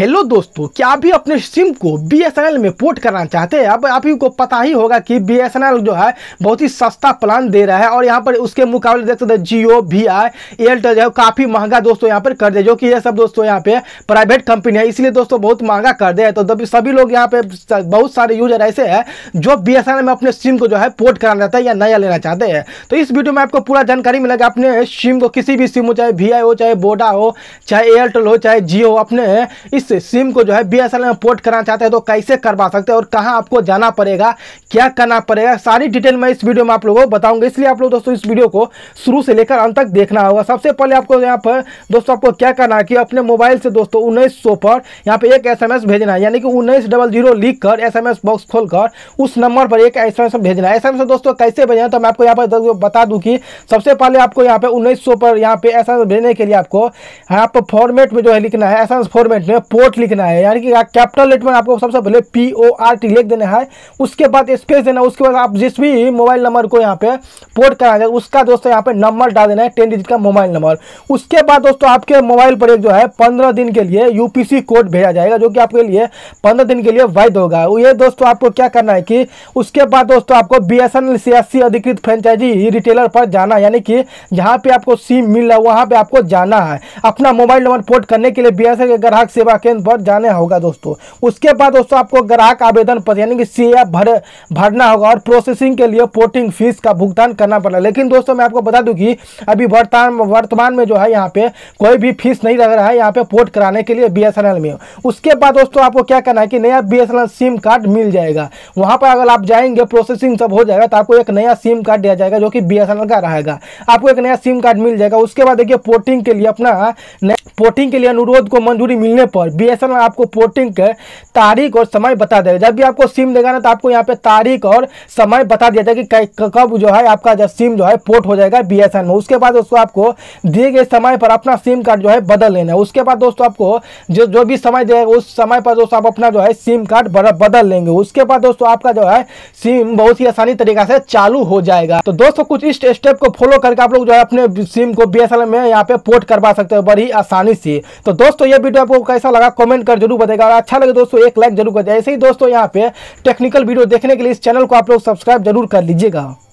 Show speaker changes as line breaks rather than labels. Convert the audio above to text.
hello दोस्तों क्या आप भी अपने सिम को बी में पोर्ट करना चाहते हैं अब आप ही को पता ही होगा कि बी जो है बहुत ही सस्ता प्लान दे रहा है और यहाँ पर उसके मुकाबले देख सकते हैं जियो वी आई एयरटेल जो है काफ़ी महंगा दोस्तों यहाँ पर कर दे जो कि ये सब दोस्तों यहाँ पे प्राइवेट कंपनी है इसलिए दोस्तों बहुत महंगा कर दे तो सभी लोग यहाँ पे बहुत सारे यूजर ऐसे है जो बी में अपने सिम को जो है पोर्ट कराना चाहते हैं या नया लेना चाहते हैं तो इस वीडियो में आपको पूरा जानकारी मिलेगा अपने सिम को किसी भी सिम हो चाहे वी हो चाहे बोडा हो चाहे एयरटेल हो चाहे जियो अपने इस इस सिम को जो है बी में पोर्ट करना चाहते हैं तो कैसे करवा सकते हैं और कहाँ आपको जाना पड़ेगा क्या करना पड़ेगा सारी डिटेल मैं इस वीडियो में आप लोगों को बताऊंगा इसलिए आप लोग दोस्तों इस वीडियो को शुरू से लेकर अंत तक देखना होगा सबसे पहले आपको यहाँ पर दोस्तों आपको क्या करना है कि अपने मोबाइल से दोस्तों उन्नीस पर यहाँ पर एक एस भेजना है यानी कि उन्नीस डबल जीरो लिख कर एस बॉक्स खोल उस नंबर पर एक एस भेजना है एस दोस्तों कैसे भेजना है तो मैं आपको यहाँ पर बता दूँ कि सबसे पहले आपको यहाँ पर उन्नीस पर यहाँ पर एस भेजने के लिए आपको यहाँ पर फॉर्मेट में जो है लिखना है एस फॉर्मेट में पोर्ट लिखना है यानी कि कैपिटल लेटर में आपको सबसे पहले पी ओ आर टी लिख देना है उसके बाद स्पेस देना उसके बाद आप जिस भी मोबाइल नंबर को यहाँ पे पोर्ट कराना है उसका दोस्तों यहाँ पे नंबर डाल देना है टेन डिजिट का मोबाइल नंबर उसके बाद दोस्तों आपके मोबाइल पर एक जो है पंद्रह दिन के लिए यूपीसी कोड भेजा जाएगा जो कि आपके लिए पंद्रह दिन के लिए वैध होगा ये दोस्तों आपको क्या करना है कि उसके बाद दोस्तों आपको बी एस एन सीएससी अधिकृत फ्रेंचाइजी रिटेलर पर जाना यानी कि जहाँ पे आपको सिम मिल रहा है वहाँ पे आपको जाना है अपना मोबाइल नंबर पोर्ट करने के लिए बी एस एन ग्राहक सेवा केंद्र पर जाना होगा दोस्तों उसके बाद दोस्तों आपको ग्राहक आवेदन पत्र यानी कि सी भर भरना होगा और प्रोसेसिंग के लिए पोर्टिंग फीस का भुगतान करना पड़ेगा लेकिन दोस्तों मैं आपको बता दूँ कि अभी वर्तमान वर्तमान में जो है यहाँ पे कोई भी फीस नहीं लग रहा है यहाँ पे पोर्ट कराने के लिए बी में उसके बाद दोस्तों आपको क्या करना है कि नया बी सिम कार्ड मिल जाएगा वहाँ पर अगर आप जाएंगे प्रोसेसिंग सब हो जाएगा तो आपको एक नया सिम कार्ड दिया जाएगा जो कि बी का रहेगा आपको एक नया सिम कार्ड मिल जाएगा उसके बाद देखिए पोर्टिंग के लिए अपना पोर्टिंग के लिए अनुरोध को मंजूरी मिलने पर और बी आपको पोर्टिंग के तारीख और समय बता देगा जब भी आपको सिम देगा ना तो आपको यहाँ पे तारीख और समय बता दिया जाएगा कि कब जो है आपका जब सिम जो है पोर्ट हो जाएगा बी में उसके बाद उसको आपको दिए गए समय पर अपना सिम कार्ड जो है बदल लेना है उसके बाद दोस्तों आपको जो जो भी समय देगा उस समय पर दोस्तों आप अपना जो है सिम कार्ड बदल लेंगे उसके बाद दोस्तों आपका जो है सिम बहुत ही आसानी तरीका से चालू हो जाएगा तो दोस्तों कुछ इस स्टेप को फॉलो करके आप लोग जो है अपने सिम को बी में यहाँ पे पोर्ट करवा सकते हो बड़ी आसानी से तो दोस्तों ये वीडियो आपको कैसा लगा लगा कमेंट कर जरूर बताएगा और अच्छा लगे दोस्तों एक लाइक जरूर कर ऐसे ही दोस्तों यहाँ पे टेक्निकल वीडियो देखने के लिए इस चैनल को आप लोग सब्सक्राइब जरूर कर लीजिएगा